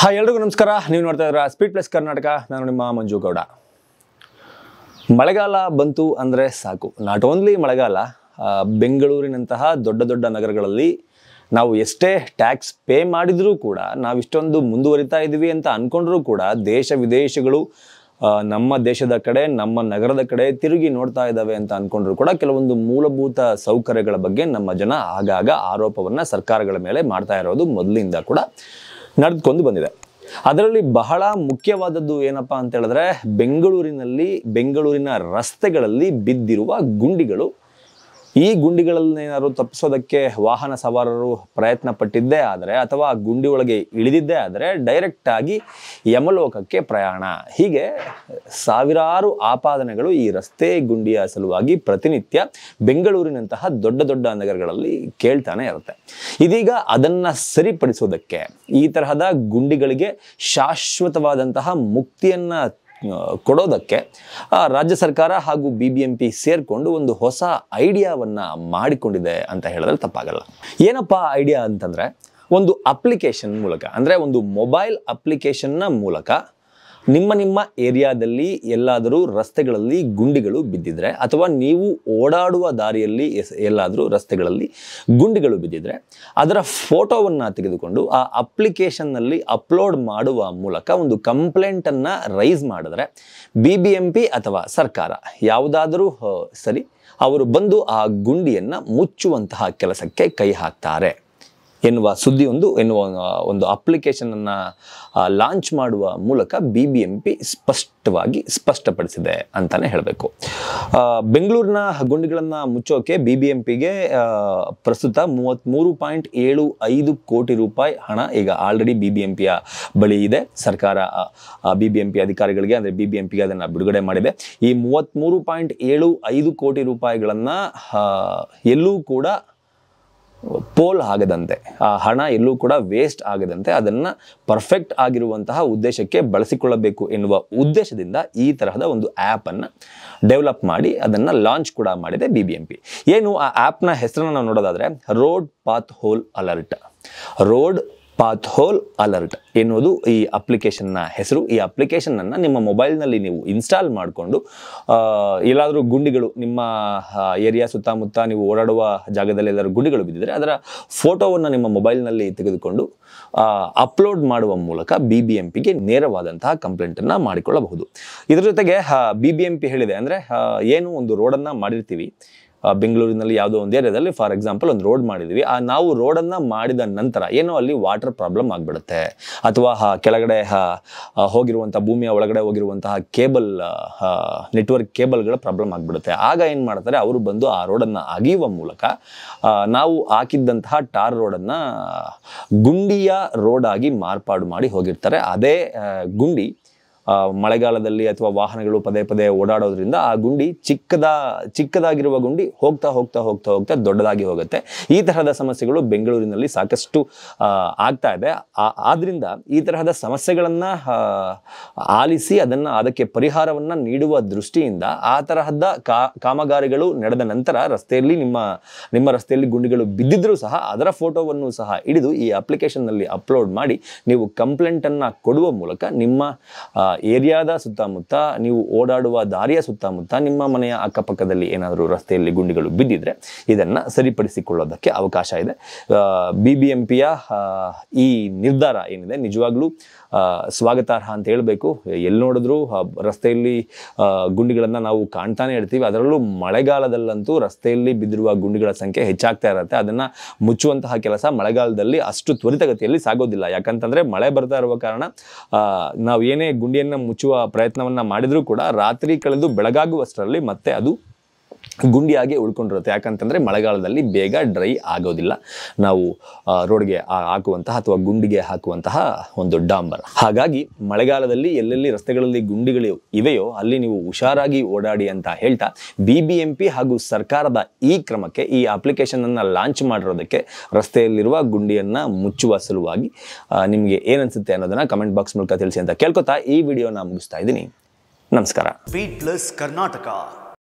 ಹಾ ಎಲ್ರಿಗೂ ನಮಸ್ಕಾರ ನೀವು ನೋಡ್ತಾ ಇದ್ರ ಸ್ಪೀಡ್ ಪ್ಲಸ್ ಕರ್ನಾಟಕ ನಾನು ನಿಮ್ಮ ಮಂಜು ಗೌಡ ಮಳೆಗಾಲ ಬಂತು ಅಂದರೆ ಸಾಕು ನಾಟ್ ಓನ್ಲಿ ಮಳೆಗಾಲ ಬೆಂಗಳೂರಿನಂತಹ ದೊಡ್ಡ ದೊಡ್ಡ ನಗರಗಳಲ್ಲಿ ನಾವು ಎಷ್ಟೇ ಟ್ಯಾಕ್ಸ್ ಪೇ ಮಾಡಿದರೂ ಕೂಡ ನಾವು ಇಷ್ಟೊಂದು ಮುಂದುವರಿತಾ ಇದ್ದೀವಿ ಅಂತ ಅಂದ್ಕೊಂಡ್ರೂ ಕೂಡ ದೇಶ ವಿದೇಶಗಳು ನಮ್ಮ ದೇಶದ ಕಡೆ ನಮ್ಮ ನಗರದ ಕಡೆ ತಿರುಗಿ ನೋಡ್ತಾ ಇದ್ದಾವೆ ಅಂತ ಅಂದ್ಕೊಂಡ್ರು ಕೂಡ ಕೆಲವೊಂದು ಮೂಲಭೂತ ಸೌಕರ್ಯಗಳ ಬಗ್ಗೆ ನಮ್ಮ ಜನ ಆಗಾಗ ಆರೋಪವನ್ನು ಸರ್ಕಾರಗಳ ಮೇಲೆ ಮಾಡ್ತಾ ಇರೋದು ಮೊದಲಿಂದ ಕೂಡ ನಡೆದುಕೊಂಡು ಬಂದಿದೆ ಅದರಲ್ಲಿ ಬಹಳ ಮುಖ್ಯವಾದದ್ದು ಏನಪ್ಪಾ ಅಂತ ಹೇಳಿದ್ರೆ ಬೆಂಗಳೂರಿನಲ್ಲಿ ಬೆಂಗಳೂರಿನ ರಸ್ತೆಗಳಲ್ಲಿ ಬಿದ್ದಿರುವ ಗುಂಡಿಗಳು ಈ ಏನಾದರೂ ತಪ್ಪಿಸೋದಕ್ಕೆ ವಾಹನ ಸವಾರರು ಪ್ರಯತ್ನ ಪಟ್ಟಿದ್ದೇ ಆದರೆ ಅಥವಾ ಗುಂಡಿ ಒಳಗೆ ಇಳಿದಿದ್ದೇ ಆದರೆ ಡೈರೆಕ್ಟ್ ಆಗಿ ಯಮಲೋಕಕ್ಕೆ ಪ್ರಯಾಣ ಹೀಗೆ ಸಾವಿರಾರು ಆಪಾದನೆಗಳು ಈ ರಸ್ತೆ ಗುಂಡಿಯ ಸಲುವಾಗಿ ಪ್ರತಿನಿತ್ಯ ಬೆಂಗಳೂರಿನಂತಹ ದೊಡ್ಡ ದೊಡ್ಡ ನಗರಗಳಲ್ಲಿ ಕೇಳ್ತಾನೆ ಇರುತ್ತೆ ಇದೀಗ ಅದನ್ನ ಸರಿಪಡಿಸೋದಕ್ಕೆ ಈ ತರಹದ ಗುಂಡಿಗಳಿಗೆ ಶಾಶ್ವತವಾದಂತಹ ಮುಕ್ತಿಯನ್ನ ಕೊಡೋದಕ್ಕೆ ರಾಜ್ಯ ಸರ್ಕಾರ ಹಾಗೂ ಬಿ ಬಿ ಎಂ ಪಿ ಸೇರಿಕೊಂಡು ಒಂದು ಹೊಸ ಐಡಿಯಾವನ್ನು ಮಾಡಿಕೊಂಡಿದೆ ಅಂತ ಹೇಳಿದ್ರೆ ತಪ್ಪಾಗಲ್ಲ ಏನಪ್ಪ ಐಡಿಯಾ ಅಂತಂದರೆ ಒಂದು ಅಪ್ಲಿಕೇಶನ್ ಮೂಲಕ ಅಂದರೆ ಒಂದು ಮೊಬೈಲ್ ಅಪ್ಲಿಕೇಶನ್ನ ಮೂಲಕ ನಿಮ್ಮ ನಿಮ್ಮ ಏರಿಯಾದಲ್ಲಿ ಎಲ್ಲಾದರೂ ರಸ್ತೆಗಳಲ್ಲಿ ಗುಂಡಿಗಳು ಬಿದ್ದಿದ್ರೆ ಅಥವಾ ನೀವು ಓಡಾಡುವ ದಾರಿಯಲ್ಲಿ ಎಲ್ಲಾದರೂ ರಸ್ತೆಗಳಲ್ಲಿ ಗುಂಡಿಗಳು ಬಿದ್ದಿದ್ರೆ ಅದರ ಫೋಟೋವನ್ನು ತೆಗೆದುಕೊಂಡು ಆ ಅಪ್ಲಿಕೇಶನ್ನಲ್ಲಿ ಅಪ್ಲೋಡ್ ಮಾಡುವ ಮೂಲಕ ಒಂದು ಕಂಪ್ಲೇಂಟನ್ನು ರೈಸ್ ಮಾಡಿದ್ರೆ ಬಿ ಬಿ ಎಂ ಪಿ ಅಥವಾ ಸರ್ಕಾರ ಯಾವುದಾದರೂ ಸರಿ ಅವರು ಬಂದು ಆ ಗುಂಡಿಯನ್ನು ಮುಚ್ಚುವಂತಹ ಕೆಲಸಕ್ಕೆ ಕೈ ಹಾಕ್ತಾರೆ ಎನ್ನುವ ಸುದ್ದಿ ಒಂದು ಎನ್ನುವ ಒಂದು ಅಪ್ಲಿಕೇಶನನ್ನು ಲಾಂಚ್ ಮಾಡುವ ಮೂಲಕ ಬಿ ಬಿ ಎಂ ಪಿ ಸ್ಪಷ್ಟವಾಗಿ ಸ್ಪಷ್ಟಪಡಿಸಿದೆ ಅಂತಾನೆ ಹೇಳಬೇಕು ಬೆಂಗಳೂರಿನ ಗುಂಡಿಗಳನ್ನು ಮುಚ್ಚೋಕೆ ಬಿ ಬಿ ಎಂ ಪಿಗೆ ಪ್ರಸ್ತುತ ಮೂವತ್ತ್ಮೂರು ಪಾಯಿಂಟ್ ಏಳು ಐದು ಕೋಟಿ ರೂಪಾಯಿ ಹಣ ಈಗ ಆಲ್ರೆಡಿ ಬಿ ಬಿ ಎಂ ಪಿಯ ಬಳಿ ಇದೆ ಸರ್ಕಾರ ಬಿ ಬಿ ಎಂ ಪಿ ಅಧಿಕಾರಿಗಳಿಗೆ ಅಂದರೆ ಬಿ ಬಿ ಎಂ ಪಿಗೆ ಅದನ್ನು ಬಿಡುಗಡೆ ಮಾಡಿದೆ ಈ ಮೂವತ್ತ್ಮೂರು ಪಾಯಿಂಟ್ ಏಳು ಐದು ಕೋಟಿ ರೂಪಾಯಿಗಳನ್ನು ಎಲ್ಲೂ ಕೂಡ ಪೋಲ್ ಆಗದಂತೆ ಆ ಹಣ ಎಲ್ಲೂ ಕೂಡ ವೇಸ್ಟ್ ಆಗದಂತೆ ಅದನ್ನು ಪರ್ಫೆಕ್ಟ್ ಆಗಿರುವಂತಹ ಉದ್ದೇಶಕ್ಕೆ ಬಳಸಿಕೊಳ್ಳಬೇಕು ಎನ್ನುವ ಉದ್ದೇಶದಿಂದ ಈ ತರಹದ ಒಂದು ಆ್ಯಪನ್ನು ಡೆವಲಪ್ ಮಾಡಿ ಅದನ್ನು ಲಾಂಚ್ ಕೂಡ ಮಾಡಿದೆ ಬಿ ಬಿ ಎಂ ಪಿ ಏನು ಆ ಆ್ಯಪ್ನ ಹೆಸರನ್ನು ನಾವು ನೋಡೋದಾದರೆ road pothole alert road pothole alert ಎನ್ನುವುದು ಈ ಅಪ್ಲಿಕೇಶನ್ನ ಹೆಸರು ಈ ಅಪ್ಲಿಕೇಶನನ್ನು ನಿಮ್ಮ ಮೊಬೈಲ್ನಲ್ಲಿ ನೀವು ಇನ್ಸ್ಟಾಲ್ ಮಾಡಿಕೊಂಡು ಎಲ್ಲಾದರೂ ಗುಂಡಿಗಳು ನಿಮ್ಮ ಏರಿಯಾ ಸುತ್ತಮುತ್ತ ನೀವು ಓಡಾಡುವ ಜಾಗದಲ್ಲಿ ಎಲ್ಲಾದರೂ ಗುಂಡಿಗಳು ಬಿದ್ದಿದ್ರೆ ಅದರ ಫೋಟೋವನ್ನು ನಿಮ್ಮ ಮೊಬೈಲ್ನಲ್ಲಿ ತೆಗೆದುಕೊಂಡು ಅಪ್ಲೋಡ್ ಮಾಡುವ ಮೂಲಕ ಬಿ ಬಿ ಎಂ ಪಿಗೆ ನೇರವಾದಂತಹ ಕಂಪ್ಲೇಂಟನ್ನು ಮಾಡಿಕೊಳ್ಳಬಹುದು ಇದರ ಜೊತೆಗೆ ಬಿ ಬಿ ಎಂ ಪಿ ಹೇಳಿದೆ ಅಂದರೆ ಏನು ಒಂದು ರೋಡನ್ನು ಮಾಡಿರ್ತೀವಿ ಬೆಂಗಳೂರಿನಲ್ಲಿ ಯಾವುದೋ ಒಂದು ಏರಿಯಾದಲ್ಲಿ ಫಾರ್ ಎಕ್ಸಾಂಪಲ್ ಒಂದು ರೋಡ್ ಮಾಡಿದ್ವಿ ಆ ನಾವು ರೋಡನ್ನು ಮಾಡಿದ ನಂತರ ಏನೋ ಅಲ್ಲಿ ವಾಟರ್ ಪ್ರಾಬ್ಲಮ್ ಆಗಿಬಿಡುತ್ತೆ ಅಥವಾ ಕೆಳಗಡೆ ಹೋಗಿರುವಂಥ ಭೂಮಿಯ ಒಳಗಡೆ ಹೋಗಿರುವಂತಹ ಕೇಬಲ್ ನೆಟ್ವರ್ಕ್ ಕೇಬಲ್ಗಳ ಪ್ರಾಬ್ಲಮ್ ಆಗಿಬಿಡುತ್ತೆ ಆಗ ಏನು ಮಾಡ್ತಾರೆ ಅವರು ಬಂದು ಆ ರೋಡನ್ನು ಅಗಿಯುವ ಮೂಲಕ ನಾವು ಹಾಕಿದ್ದಂತಹ ಟಾರ್ ರೋಡನ್ನು ಗುಂಡಿಯ ರೋಡಾಗಿ ಮಾರ್ಪಾಡು ಮಾಡಿ ಹೋಗಿರ್ತಾರೆ ಅದೇ ಗುಂಡಿ ಮಳೆಗಾಲದಲ್ಲಿ ಅಥವಾ ವಾಹನಗಳು ಪದೇ ಪದೇ ಓಡಾಡೋದ್ರಿಂದ ಆ ಗುಂಡಿ ಚಿಕ್ಕದ ಚಿಕ್ಕದಾಗಿರುವ ಗುಂಡಿ ಹೋಗ್ತಾ ಹೋಗ್ತಾ ಹೋಗ್ತಾ ಹೋಗ್ತಾ ದೊಡ್ಡದಾಗಿ ಹೋಗುತ್ತೆ ಈ ತರಹದ ಸಮಸ್ಯೆಗಳು ಬೆಂಗಳೂರಿನಲ್ಲಿ ಸಾಕಷ್ಟು ಆಗ್ತಾ ಇದೆ ಆದ್ರಿಂದ ಈ ತರಹದ ಸಮಸ್ಯೆಗಳನ್ನು ಆಲಿಸಿ ಅದನ್ನು ಅದಕ್ಕೆ ಪರಿಹಾರವನ್ನು ನೀಡುವ ದೃಷ್ಟಿಯಿಂದ ಆ ತರಹದ ಕಾಮಗಾರಿಗಳು ನಡೆದ ನಂತರ ರಸ್ತೆಯಲ್ಲಿ ನಿಮ್ಮ ನಿಮ್ಮ ರಸ್ತೆಯಲ್ಲಿ ಗುಂಡಿಗಳು ಬಿದ್ದಿದ್ರೂ ಸಹ ಅದರ ಫೋಟೋವನ್ನು ಸಹ ಹಿಡಿದು ಈ ಅಪ್ಲಿಕೇಶನ್ನಲ್ಲಿ ಅಪ್ಲೋಡ್ ಮಾಡಿ ನೀವು ಕಂಪ್ಲೇಂಟನ್ನು ಕೊಡುವ ಮೂಲಕ ನಿಮ್ಮ ಏರಿಯಾದ ಸುತ್ತಮುತ್ತ ನೀವು ಓಡಾಡುವ ದಾರಿಯ ಸುತ್ತಮುತ್ತ ನಿಮ್ಮ ಮನೆಯ ಅಕ್ಕಪಕ್ಕದಲ್ಲಿ ಏನಾದರೂ ರಸ್ತೆಯಲ್ಲಿ ಗುಂಡಿಗಳು ಬಿದ್ದಿದ್ರೆ ಇದನ್ನ ಸರಿಪಡಿಸಿಕೊಳ್ಳೋದಕ್ಕೆ ಅವಕಾಶ ಇದೆ ಬಿ ಬಿ ಎಂ ಪಿಯ ಈ ನಿರ್ಧಾರ ಏನಿದೆ ನಿಜವಾಗ್ಲೂ ಸ್ವಾಗತಾರ್ಹ ಅಂತ ಹೇಳಬೇಕು ಎಲ್ಲಿ ನೋಡಿದ್ರು ರಸ್ತೆಯಲ್ಲಿ ಗುಂಡಿಗಳನ್ನು ನಾವು ಕಾಣ್ತಾನೆ ಇರ್ತೀವಿ ಅದರಲ್ಲೂ ಮಳೆಗಾಲದಲ್ಲಂತೂ ರಸ್ತೆಯಲ್ಲಿ ಬಿದ್ದಿರುವ ಗುಂಡಿಗಳ ಸಂಖ್ಯೆ ಹೆಚ್ಚಾಗ್ತಾ ಇರುತ್ತೆ ಅದನ್ನ ಮುಚ್ಚುವಂತಹ ಕೆಲಸ ಮಳೆಗಾಲದಲ್ಲಿ ಅಷ್ಟು ತ್ವರಿತಗತಿಯಲ್ಲಿ ಸಾಗೋದಿಲ್ಲ ಯಾಕಂತಂದ್ರೆ ಮಳೆ ಬರ್ತಾ ಇರುವ ಕಾರಣ ನಾವು ಏನೇ ಗುಂಡಿ ಮುಚ್ಚುವ ಪ್ರಯತ್ನವನ್ನು ಮಾಡಿದರೂ ಕೂಡ ರಾತ್ರಿ ಕಳೆದು ಬೆಳಗಾಗುವಷ್ಟರಲ್ಲಿ ಮತ್ತೆ ಅದು ಗುಂಡಿಯಾಗಿ ಉಳ್ಕೊಂಡಿರುತ್ತೆ ಯಾಕಂತಂದರೆ ಮಳೆಗಾಲದಲ್ಲಿ ಬೇಗ ಡ್ರೈ ಆಗೋದಿಲ್ಲ ನಾವು ರೋಡ್ಗೆ ಹಾಕುವಂತಹ ಅಥವಾ ಗುಂಡಿಗೆ ಹಾಕುವಂತಹ ಒಂದು ಡಾಂಬರ್ ಹಾಗಾಗಿ ಮಳೆಗಾಲದಲ್ಲಿ ಎಲ್ಲೆಲ್ಲಿ ರಸ್ತೆಗಳಲ್ಲಿ ಗುಂಡಿಗಳು ಇವೆಯೋ ಅಲ್ಲಿ ನೀವು ಹುಷಾರಾಗಿ ಓಡಾಡಿ ಅಂತ ಹೇಳ್ತಾ ಬಿ ಬಿ ಹಾಗೂ ಸರ್ಕಾರದ ಈ ಕ್ರಮಕ್ಕೆ ಈ ಅಪ್ಲಿಕೇಶನನ್ನು ಲಾಂಚ್ ಮಾಡಿರೋದಕ್ಕೆ ರಸ್ತೆಯಲ್ಲಿರುವ ಗುಂಡಿಯನ್ನು ಮುಚ್ಚುವ ಸಲುವಾಗಿ ನಿಮಗೆ ಏನನ್ಸುತ್ತೆ ಅನ್ನೋದನ್ನು ಕಮೆಂಟ್ ಬಾಕ್ಸ್ ಮೂಲಕ ತಿಳಿಸಿ ಅಂತ ಕೇಳ್ಕೊತಾ ಈ ವಿಡಿಯೋನ ಮುಗಿಸ್ತಾ ಇದ್ದೀನಿ ನಮಸ್ಕಾರ ಕರ್ನಾಟಕ